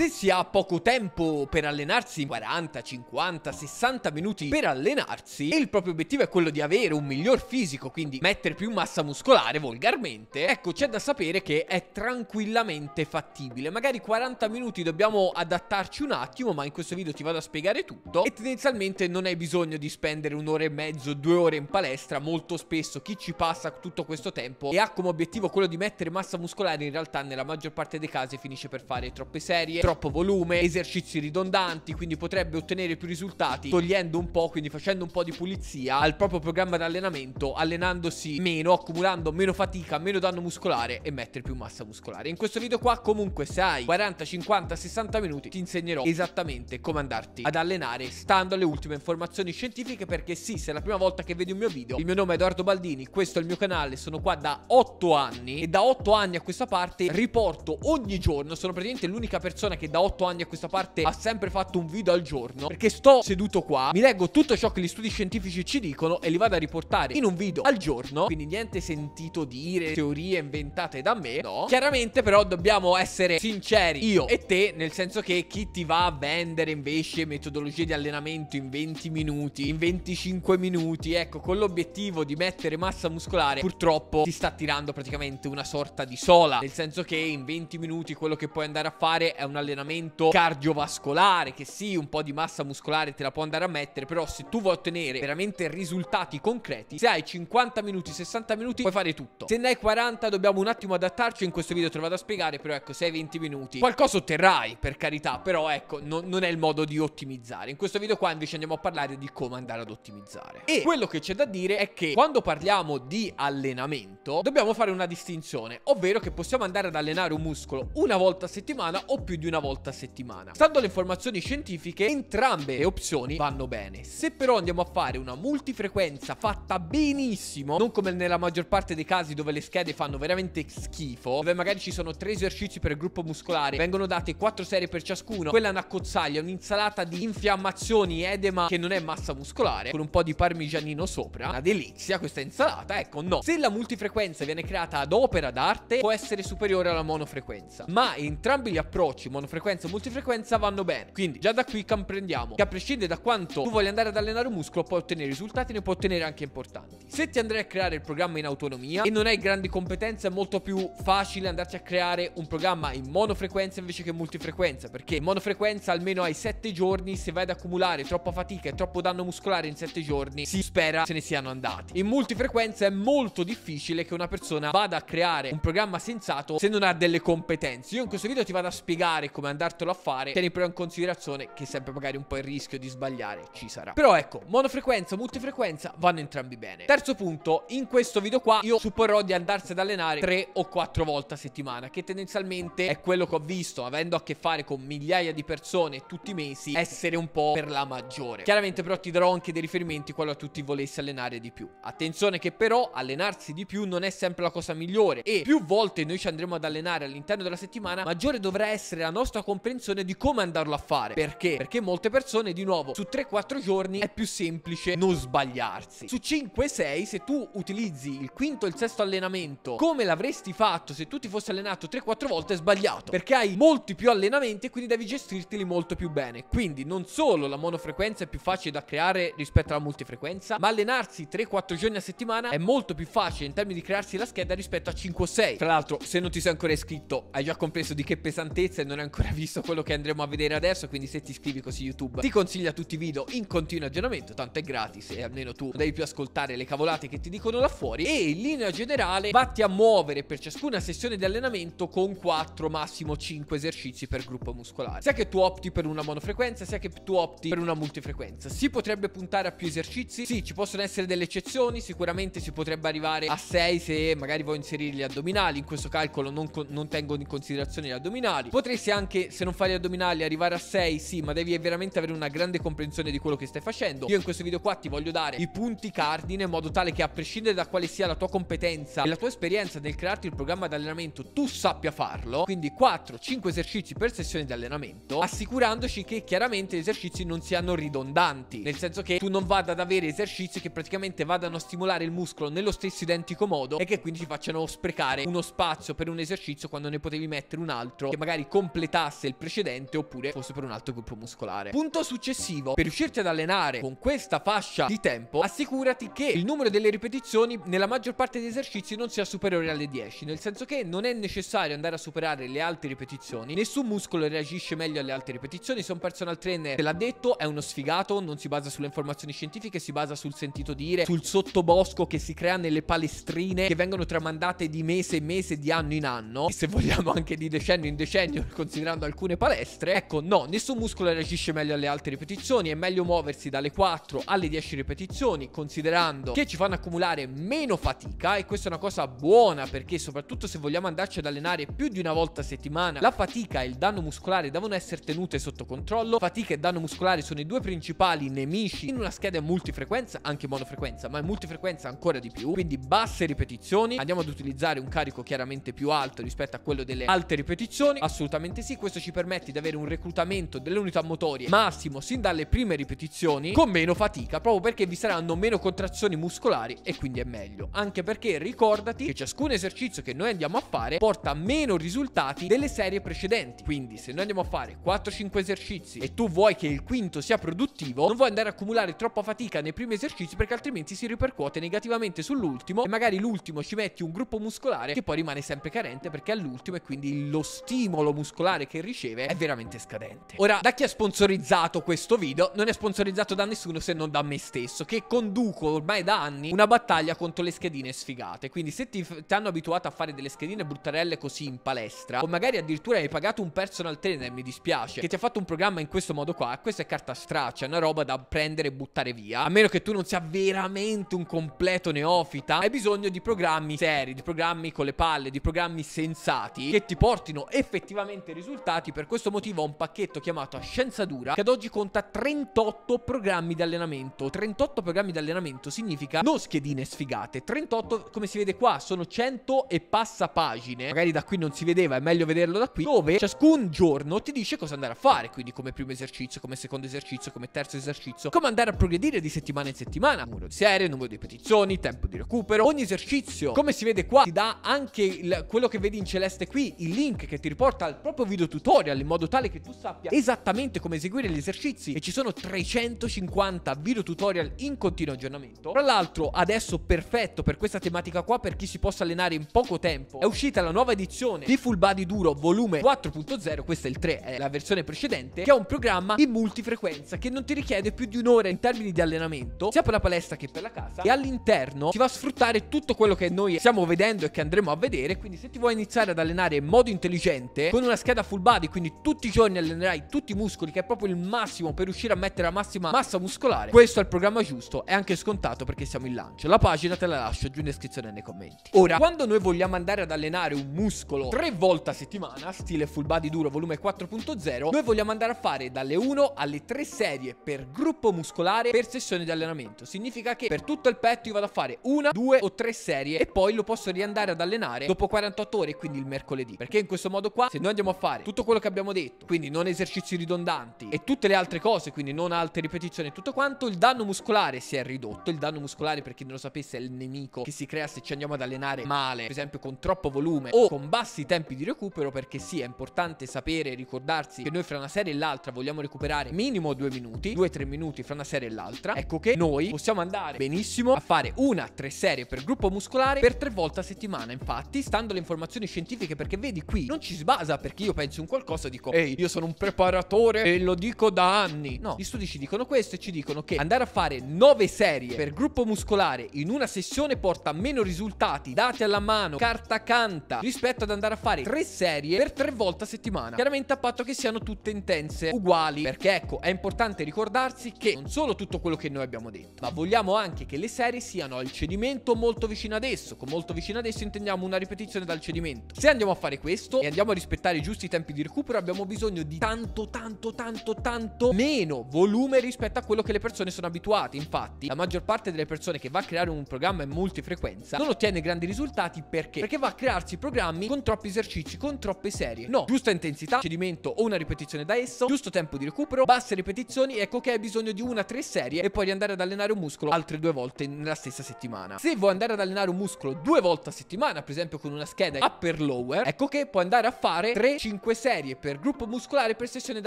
se si ha poco tempo per allenarsi 40, 50, 60 minuti per allenarsi e il proprio obiettivo è quello di avere un miglior fisico, quindi mettere più massa muscolare volgarmente, ecco c'è da sapere che è tranquillamente fattibile. Magari 40 minuti dobbiamo adattarci un attimo, ma in questo video ti vado a spiegare tutto e tendenzialmente non hai bisogno di spendere un'ora e mezzo, due ore in palestra, molto spesso chi ci passa tutto questo tempo e ha come obiettivo quello di mettere massa muscolare in realtà nella maggior parte dei casi finisce per fare troppe serie, troppo volume, esercizi ridondanti, quindi potrebbe ottenere più risultati togliendo un po', quindi facendo un po' di pulizia al proprio programma di allenamento, allenandosi meno, accumulando meno fatica, meno danno muscolare e mettere più massa muscolare. In questo video qua comunque se hai 40, 50, 60 minuti ti insegnerò esattamente come andarti ad allenare stando alle ultime informazioni scientifiche perché sì, se è la prima volta che vedi un mio video, il mio nome è Edoardo Baldini, questo è il mio canale, sono qua da 8 anni e da 8 anni a questa parte riporto ogni giorno, sono praticamente l'unica persona che che da 8 anni a questa parte ha sempre fatto un video al giorno Perché sto seduto qua, mi leggo tutto ciò che gli studi scientifici ci dicono e li vado a riportare in un video al giorno Quindi niente sentito dire, teorie inventate da me, no Chiaramente però dobbiamo essere sinceri io e te Nel senso che chi ti va a vendere invece metodologie di allenamento in 20 minuti, in 25 minuti Ecco, con l'obiettivo di mettere massa muscolare purtroppo ti sta tirando praticamente una sorta di sola Nel senso che in 20 minuti quello che puoi andare a fare è una allenamento cardiovascolare, che sì, un po' di massa muscolare te la può andare a mettere, però se tu vuoi ottenere veramente risultati concreti, se hai 50 minuti, 60 minuti, puoi fare tutto. Se ne hai 40 dobbiamo un attimo adattarci, in questo video te lo vado a spiegare, però ecco, se hai 20 minuti, qualcosa otterrai, per carità, però ecco, no, non è il modo di ottimizzare. In questo video qua invece andiamo a parlare di come andare ad ottimizzare. E quello che c'è da dire è che quando parliamo di allenamento, dobbiamo fare una distinzione, ovvero che possiamo andare ad allenare un muscolo una volta a settimana o più di una una volta a settimana. Stando alle informazioni scientifiche, entrambe le opzioni vanno bene. Se però andiamo a fare una multifrequenza fatta benissimo, non come nella maggior parte dei casi dove le schede fanno veramente schifo, dove magari ci sono tre esercizi per gruppo muscolare, vengono date quattro serie per ciascuno, quella è una cozzaglia, un'insalata di infiammazioni, edema che non è massa muscolare, con un po' di parmigianino sopra, una delizia questa insalata, ecco no. Se la multifrequenza viene creata ad opera d'arte, può essere superiore alla monofrequenza, ma entrambi gli approcci, monofrequenza o multifrequenza vanno bene. Quindi già da qui comprendiamo che a prescindere da quanto tu voglia andare ad allenare un muscolo puoi ottenere risultati, ne puoi ottenere anche importanti. Se ti andrai a creare il programma in autonomia e non hai grandi competenze è molto più facile andarti a creare un programma in monofrequenza invece che multifrequenza perché in monofrequenza almeno hai 7 giorni se vai ad accumulare troppa fatica e troppo danno muscolare in 7 giorni si spera se ne siano andati. In multifrequenza è molto difficile che una persona vada a creare un programma sensato se non ha delle competenze. Io in questo video ti vado a spiegare come andartelo a fare, tieni però in considerazione che sempre magari un po' il rischio di sbagliare ci sarà. Però ecco, monofrequenza, multifrequenza vanno entrambi bene. Terzo punto, in questo video qua io supporrò di andarsi ad allenare 3 o 4 volte a settimana, che tendenzialmente è quello che ho visto, avendo a che fare con migliaia di persone tutti i mesi, essere un po' per la maggiore. Chiaramente però ti darò anche dei riferimenti Quando tu ti volessi allenare di più. Attenzione che però allenarsi di più non è sempre la cosa migliore e più volte noi ci andremo ad allenare all'interno della settimana, maggiore dovrà essere la nostra nostra comprensione di come andarlo a fare. Perché? Perché molte persone, di nuovo, su 3-4 giorni è più semplice non sbagliarsi. Su 5-6, se tu utilizzi il quinto e il sesto allenamento come l'avresti fatto se tu ti fossi allenato 3-4 volte, è sbagliato. Perché hai molti più allenamenti e quindi devi gestirteli molto più bene. Quindi non solo la monofrequenza è più facile da creare rispetto alla multifrequenza, ma allenarsi 3-4 giorni a settimana è molto più facile in termini di crearsi la scheda rispetto a 5-6. Tra l'altro, se non ti sei ancora iscritto, hai già compreso di che pesantezza e non è ancora ancora visto quello che andremo a vedere adesso Quindi se ti iscrivi così YouTube ti consiglia tutti i video in continuo aggiornamento Tanto è gratis e almeno tu non devi più ascoltare le cavolate che ti dicono là fuori E in linea generale vatti a muovere per ciascuna sessione di allenamento con 4 massimo 5 esercizi per gruppo muscolare Sia che tu opti per una monofrequenza sia che tu opti per una multifrequenza Si potrebbe puntare a più esercizi? Sì ci possono essere delle eccezioni Sicuramente si potrebbe arrivare a 6 se magari vuoi inserire gli addominali In questo calcolo non, non tengo in considerazione gli addominali Potresti anche anche se non fai gli addominali arrivare a 6 sì ma devi veramente avere una grande comprensione di quello che stai facendo Io in questo video qua ti voglio dare i punti cardine in modo tale che a prescindere da quale sia la tua competenza e la tua esperienza nel crearti il programma di allenamento tu sappia farlo Quindi 4-5 esercizi per sessione di allenamento assicurandoci che chiaramente gli esercizi non siano ridondanti Nel senso che tu non vada ad avere esercizi che praticamente vadano a stimolare il muscolo nello stesso identico modo E che quindi ti facciano sprecare uno spazio per un esercizio quando ne potevi mettere un altro che magari completamente completasse il precedente oppure fosse per un altro gruppo muscolare. Punto successivo, per riuscirti ad allenare con questa fascia di tempo, assicurati che il numero delle ripetizioni nella maggior parte degli esercizi non sia superiore alle 10, nel senso che non è necessario andare a superare le alte ripetizioni, nessun muscolo reagisce meglio alle altre ripetizioni, se un personal trainer te l'ha detto è uno sfigato, non si basa sulle informazioni scientifiche, si basa sul sentito dire, sul sottobosco che si crea nelle palestrine che vengono tramandate di mese in mese, di anno in anno, e se vogliamo anche di decennio in decennio, con considerando alcune palestre, ecco no, nessun muscolo reagisce meglio alle alte ripetizioni, è meglio muoversi dalle 4 alle 10 ripetizioni, considerando che ci fanno accumulare meno fatica e questa è una cosa buona perché soprattutto se vogliamo andarci ad allenare più di una volta a settimana, la fatica e il danno muscolare devono essere tenute sotto controllo, fatica e danno muscolare sono i due principali nemici in una scheda multifrequenza, anche monofrequenza, ma in multifrequenza ancora di più, quindi basse ripetizioni, andiamo ad utilizzare un carico chiaramente più alto rispetto a quello delle alte ripetizioni, assolutamente parentesi, questo ci permette di avere un reclutamento delle unità motorie massimo sin dalle prime ripetizioni con meno fatica, proprio perché vi saranno meno contrazioni muscolari e quindi è meglio. Anche perché ricordati che ciascun esercizio che noi andiamo a fare porta meno risultati delle serie precedenti. Quindi se noi andiamo a fare 4-5 esercizi e tu vuoi che il quinto sia produttivo, non vuoi andare a accumulare troppa fatica nei primi esercizi perché altrimenti si ripercuote negativamente sull'ultimo e magari l'ultimo ci metti un gruppo muscolare che poi rimane sempre carente perché è l'ultimo e quindi lo stimolo muscolare particolare che riceve è veramente scadente. Ora, da chi è sponsorizzato questo video? Non è sponsorizzato da nessuno se non da me stesso, che conduco ormai da anni una battaglia contro le schedine sfigate. Quindi se ti, ti hanno abituato a fare delle schedine bruttarelle così in palestra, o magari addirittura hai pagato un personal trainer, mi dispiace, che ti ha fatto un programma in questo modo qua, questa è carta straccia, è una roba da prendere e buttare via. A meno che tu non sia veramente un completo neofita, hai bisogno di programmi seri, di programmi con le palle, di programmi sensati, che ti portino effettivamente risultati, per questo motivo ho un pacchetto chiamato Scienza Dura che ad oggi conta 38 programmi di allenamento. 38 programmi di allenamento significa non schedine sfigate, 38 come si vede qua sono 100 e passa pagine, magari da qui non si vedeva, è meglio vederlo da qui, dove ciascun giorno ti dice cosa andare a fare, quindi come primo esercizio, come secondo esercizio, come terzo esercizio, come andare a progredire di settimana in settimana, numero di serie, numero di petizioni, tempo di recupero, ogni esercizio, come si vede qua ti dà anche il, quello che vedi in celeste qui, il link che ti riporta al proprio video tutorial in modo tale che tu sappia esattamente come eseguire gli esercizi e ci sono 350 video tutorial in continuo aggiornamento. Tra l'altro adesso perfetto per questa tematica qua per chi si possa allenare in poco tempo è uscita la nuova edizione di Full Body Duro volume 4.0, questo è il 3, è la versione precedente, che è un programma in multifrequenza che non ti richiede più di un'ora in termini di allenamento sia per la palestra che per la casa e all'interno ti va a sfruttare tutto quello che noi stiamo vedendo e che andremo a vedere quindi se ti vuoi iniziare ad allenare in modo intelligente con una scheda a full body, quindi tutti i giorni allenerai tutti i muscoli, che è proprio il massimo per riuscire a mettere la massima massa muscolare, questo è il programma giusto e anche scontato perché siamo in lancio. La pagina te la lascio giù in descrizione nei commenti. Ora, quando noi vogliamo andare ad allenare un muscolo tre volte a settimana, stile full body duro volume 4.0, noi vogliamo andare a fare dalle 1 alle 3 serie per gruppo muscolare per sessione di allenamento. Significa che per tutto il petto io vado a fare una, due o tre serie e poi lo posso riandare ad allenare dopo 48 ore, quindi il mercoledì. Perché in questo modo qua, se noi andiamo a fare fare tutto quello che abbiamo detto, quindi non esercizi ridondanti e tutte le altre cose, quindi non alte ripetizioni e tutto quanto, il danno muscolare si è ridotto. Il danno muscolare, per chi non lo sapesse, è il nemico che si crea se ci andiamo ad allenare male, per esempio con troppo volume o con bassi tempi di recupero, perché sì, è importante sapere e ricordarsi che noi fra una serie e l'altra vogliamo recuperare minimo due minuti, due o tre minuti fra una serie e l'altra. Ecco che noi possiamo andare benissimo a fare una, tre serie per gruppo muscolare per tre volte a settimana. Infatti, stando alle informazioni scientifiche, perché vedi qui, non ci sbasa perché io pensi un qualcosa dico ehi io sono un preparatore e lo dico da anni no gli studi ci dicono questo e ci dicono che andare a fare nove serie per gruppo muscolare in una sessione porta meno risultati dati alla mano carta canta rispetto ad andare a fare tre serie per tre volte a settimana chiaramente a patto che siano tutte intense uguali perché ecco è importante ricordarsi che non solo tutto quello che noi abbiamo detto ma vogliamo anche che le serie siano al cedimento molto vicino ad esso con molto vicino ad esso intendiamo una ripetizione dal cedimento se andiamo a fare questo e andiamo a rispettare i giusti questi tempi di recupero abbiamo bisogno di tanto, tanto, tanto, tanto meno volume rispetto a quello che le persone sono abituate. Infatti, la maggior parte delle persone che va a creare un programma in multifrequenza non ottiene grandi risultati perché? Perché va a crearsi programmi con troppi esercizi, con troppe serie. No, giusta intensità, cedimento o una ripetizione da esso, giusto tempo di recupero, basse ripetizioni, ecco che hai bisogno di una, tre serie e poi di andare ad allenare un muscolo altre due volte nella stessa settimana. Se vuoi andare ad allenare un muscolo due volte a settimana, per esempio con una scheda upper lower, ecco che puoi andare a fare 3, 5 5 serie per gruppo muscolare per sessione di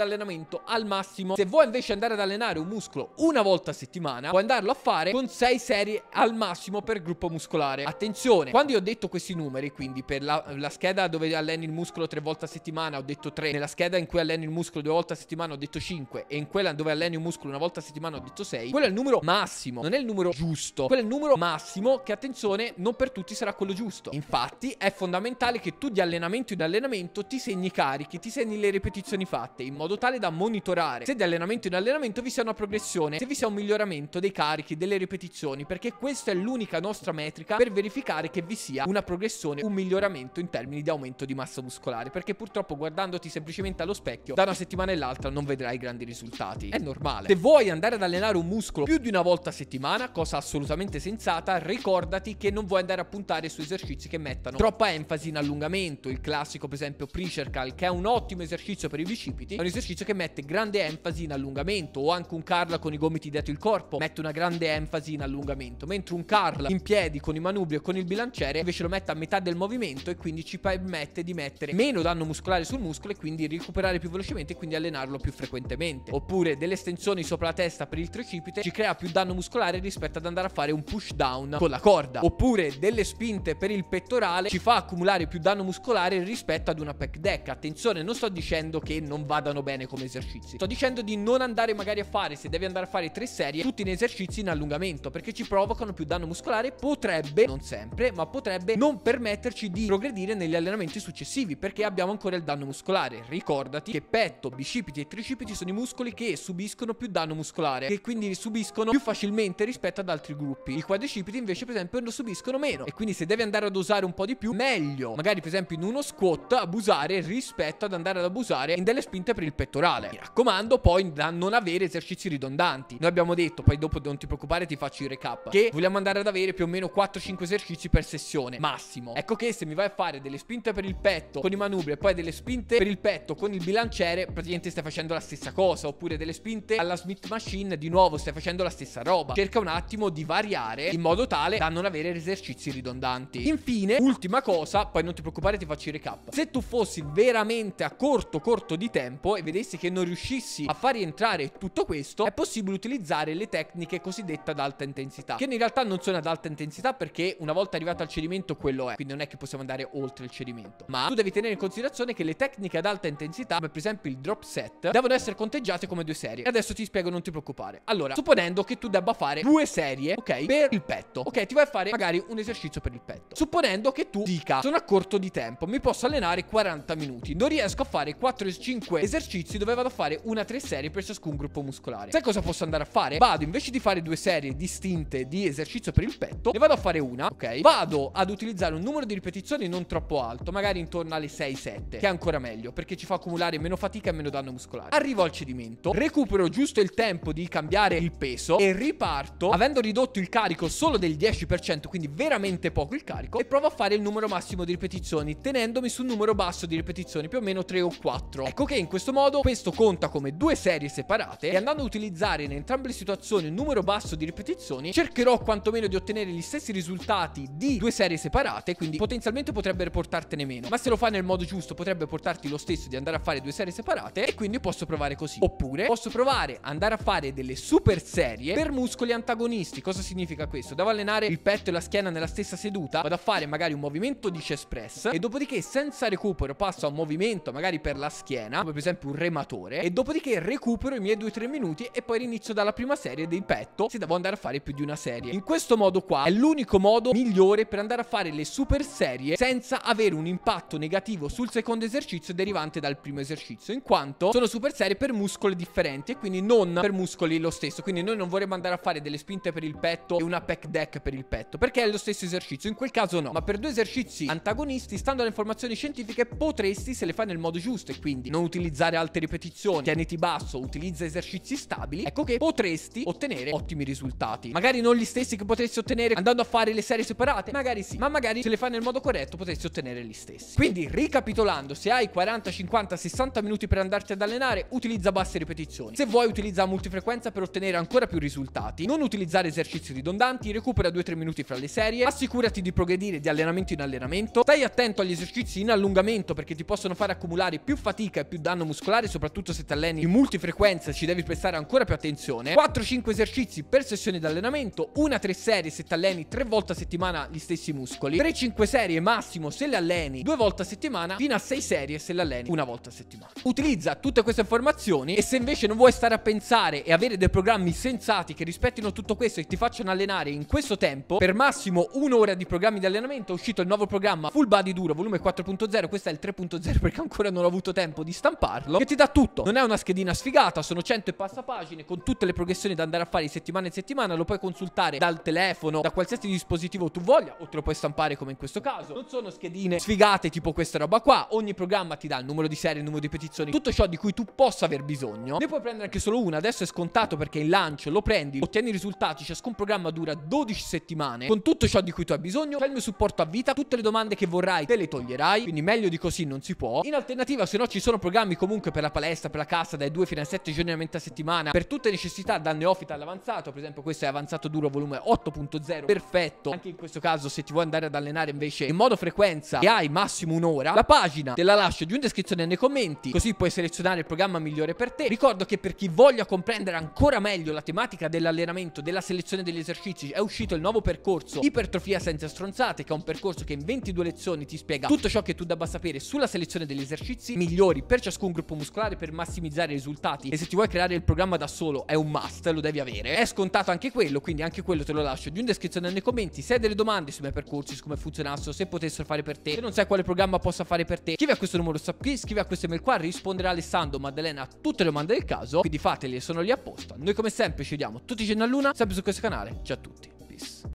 allenamento al massimo. Se vuoi invece andare ad allenare un muscolo una volta a settimana, puoi andarlo a fare con 6 serie al massimo per gruppo muscolare. Attenzione, quando io ho detto questi numeri, quindi per la, la scheda dove alleni il muscolo 3 volte a settimana ho detto 3, nella scheda in cui alleni il muscolo 2 volte a settimana ho detto 5 e in quella dove alleni un muscolo una volta a settimana ho detto 6, quello è il numero massimo, non è il numero giusto, quello è il numero massimo che attenzione non per tutti sarà quello giusto. Infatti è fondamentale che tu di allenamento in allenamento ti segni carichi ti segni le ripetizioni fatte in modo tale da monitorare se di allenamento in allenamento vi sia una progressione, se vi sia un miglioramento dei carichi, delle ripetizioni, perché questa è l'unica nostra metrica per verificare che vi sia una progressione, un miglioramento in termini di aumento di massa muscolare, perché purtroppo guardandoti semplicemente allo specchio da una settimana all'altra non vedrai grandi risultati. È normale. Se vuoi andare ad allenare un muscolo più di una volta a settimana, cosa assolutamente sensata, ricordati che non vuoi andare a puntare su esercizi che mettano troppa enfasi in allungamento, il classico per esempio pre-cerca Lateral, che è un ottimo esercizio per i bicipiti, è un esercizio che mette grande enfasi in allungamento o anche un curl con i gomiti dietro il corpo mette una grande enfasi in allungamento, mentre un curl in piedi con i manubri o con il bilanciere invece lo mette a metà del movimento e quindi ci permette di mettere meno danno muscolare sul muscolo e quindi recuperare più velocemente e quindi allenarlo più frequentemente. Oppure delle estensioni sopra la testa per il tricipite ci crea più danno muscolare rispetto ad andare a fare un push down con la corda. Oppure delle spinte per il pettorale ci fa accumulare più danno muscolare rispetto ad una pec deca attenzione, non sto dicendo che non vadano bene come esercizi. Sto dicendo di non andare magari a fare, se devi andare a fare tre serie, tutti in esercizi in allungamento, perché ci provocano più danno muscolare. Potrebbe, non sempre, ma potrebbe non permetterci di progredire negli allenamenti successivi, perché abbiamo ancora il danno muscolare. Ricordati che petto, bicipiti e tricipiti sono i muscoli che subiscono più danno muscolare, e quindi subiscono più facilmente rispetto ad altri gruppi. I quadricipiti invece, per esempio, lo subiscono meno. E quindi se devi andare ad usare un po' di più, meglio. Magari, per esempio, in uno squat abusare, rispetto rispetto ad andare ad abusare in delle spinte per il pettorale. Mi raccomando poi da non avere esercizi ridondanti. Noi abbiamo detto, poi dopo non ti preoccupare ti faccio il recap, che vogliamo andare ad avere più o meno 4-5 esercizi per sessione, massimo. Ecco che se mi vai a fare delle spinte per il petto con i manubri e poi delle spinte per il petto con il bilanciere, praticamente stai facendo la stessa cosa, oppure delle spinte alla Smith Machine, di nuovo stai facendo la stessa roba. Cerca un attimo di variare in modo tale da non avere esercizi ridondanti. Infine, ultima cosa, poi non ti preoccupare ti faccio il recap. Se tu fossi veramente veramente a corto corto di tempo e vedessi che non riuscissi a far rientrare tutto questo, è possibile utilizzare le tecniche cosiddette ad alta intensità, che in realtà non sono ad alta intensità perché una volta arrivato al cedimento quello è, quindi non è che possiamo andare oltre il cedimento. Ma tu devi tenere in considerazione che le tecniche ad alta intensità, come per esempio il drop set, devono essere conteggiate come due serie. Adesso ti spiego, non ti preoccupare. Allora, supponendo che tu debba fare due serie, ok, per il petto. Ok, ti vai a fare magari un esercizio per il petto. Supponendo che tu dica, sono a corto di tempo, mi posso allenare 40 minuti minuti non riesco a fare 4 5 esercizi dove vado a fare una 3 serie per ciascun gruppo muscolare. Sai cosa posso andare a fare? Vado invece di fare due serie distinte di esercizio per il petto, ne vado a fare una, ok? Vado ad utilizzare un numero di ripetizioni non troppo alto, magari intorno alle 6-7, che è ancora meglio perché ci fa accumulare meno fatica e meno danno muscolare. Arrivo al cedimento, recupero giusto il tempo di cambiare il peso e riparto avendo ridotto il carico solo del 10%, quindi veramente poco il carico e provo a fare il numero massimo di ripetizioni tenendomi su un numero basso di ripetizioni situazioni, più o meno 3 o 4. Ecco che in questo modo questo conta come due serie separate e andando a utilizzare in entrambe le situazioni un numero basso di ripetizioni, cercherò quantomeno di ottenere gli stessi risultati di due serie separate, quindi potenzialmente potrebbero portartene meno, ma se lo fai nel modo giusto potrebbe portarti lo stesso di andare a fare due serie separate e quindi posso provare così. Oppure posso provare andare a fare delle super serie per muscoli antagonisti. Cosa significa questo? Devo allenare il petto e la schiena nella stessa seduta, vado a fare magari un movimento di chest press e dopodiché senza recupero passo a un movimento magari per la schiena, come per esempio un rematore, e dopodiché recupero i miei 2-3 minuti e poi inizio dalla prima serie del petto se devo andare a fare più di una serie. In questo modo qua è l'unico modo migliore per andare a fare le super serie senza avere un impatto negativo sul secondo esercizio derivante dal primo esercizio, in quanto sono super serie per muscoli differenti e quindi non per muscoli lo stesso, quindi noi non vorremmo andare a fare delle spinte per il petto e una pack deck per il petto, perché è lo stesso esercizio, in quel caso no, ma per due esercizi antagonisti, stando alle informazioni scientifiche, potresti se le fai nel modo giusto e quindi non utilizzare alte ripetizioni, tieniti basso, utilizza esercizi stabili, ecco che potresti ottenere ottimi risultati. Magari non gli stessi che potresti ottenere andando a fare le serie separate, magari sì, ma magari se le fai nel modo corretto potresti ottenere gli stessi. Quindi ricapitolando, se hai 40, 50, 60 minuti per andarti ad allenare, utilizza basse ripetizioni. Se vuoi utilizza multifrequenza per ottenere ancora più risultati. Non utilizzare esercizi ridondanti, recupera 2-3 minuti fra le serie, assicurati di progredire di allenamento in allenamento, stai attento agli esercizi in allungamento perché ti possono possono far accumulare più fatica e più danno muscolare, soprattutto se ti alleni in multifrequenza ci devi prestare ancora più attenzione. 4-5 esercizi per sessione di allenamento, una 3 serie se ti alleni 3 volte a settimana gli stessi muscoli, 3-5 serie massimo se le alleni 2 volte a settimana, fino a 6 serie se le alleni una volta a settimana. Utilizza tutte queste informazioni e se invece non vuoi stare a pensare e avere dei programmi sensati che rispettino tutto questo e ti facciano allenare in questo tempo, per massimo un'ora di programmi di allenamento è uscito il nuovo programma Full Body Duro volume 4.0, questo è il 3.0 2.0 perché ancora non ho avuto tempo di stamparlo, che ti dà tutto. Non è una schedina sfigata, sono 100 e passa pagine con tutte le progressioni da andare a fare di settimana in settimana, lo puoi consultare dal telefono, da qualsiasi dispositivo tu voglia o te lo puoi stampare come in questo caso. Non sono schedine sfigate tipo questa roba qua, ogni programma ti dà il numero di serie, il numero di petizioni, tutto ciò di cui tu possa aver bisogno. Ne puoi prendere anche solo una, adesso è scontato perché in lancio lo prendi, ottieni i risultati, ciascun programma dura 12 settimane con tutto ciò di cui tu hai bisogno, c'è il mio supporto a vita, tutte le domande che vorrai te le toglierai, quindi meglio di così non si si può. In alternativa, se no, ci sono programmi comunque per la palestra, per la cassa, dai 2 fino a 7 giorni a settimana, per tutte le necessità, da neofita all'avanzato. Per esempio, questo è avanzato duro volume 8.0, perfetto. Anche in questo caso, se ti vuoi andare ad allenare invece in modo frequenza e hai massimo un'ora, la pagina te la lascio giù in descrizione nei commenti, così puoi selezionare il programma migliore per te. Ricordo che per chi voglia comprendere ancora meglio la tematica dell'allenamento, della selezione degli esercizi, è uscito il nuovo percorso Ipertrofia senza stronzate, che è un percorso che in 22 lezioni ti spiega tutto ciò che tu debba sapere sulla selezione selezione degli esercizi migliori per ciascun gruppo muscolare per massimizzare i risultati e se ti vuoi creare il programma da solo è un must, lo devi avere. È scontato anche quello, quindi anche quello te lo lascio giù in descrizione nei commenti. Se hai delle domande sui miei percorsi, su come funzionassero, se potessero fare per te, se non sai quale programma possa fare per te, scrivi a questo numero sub qui, scrivi a questo email qua, risponderà Alessandro Maddalena a tutte le domande del caso, quindi fatele, sono lì apposta. Noi come sempre ci vediamo tutti i giorni a luna, sempre su questo canale. Ciao a tutti, peace.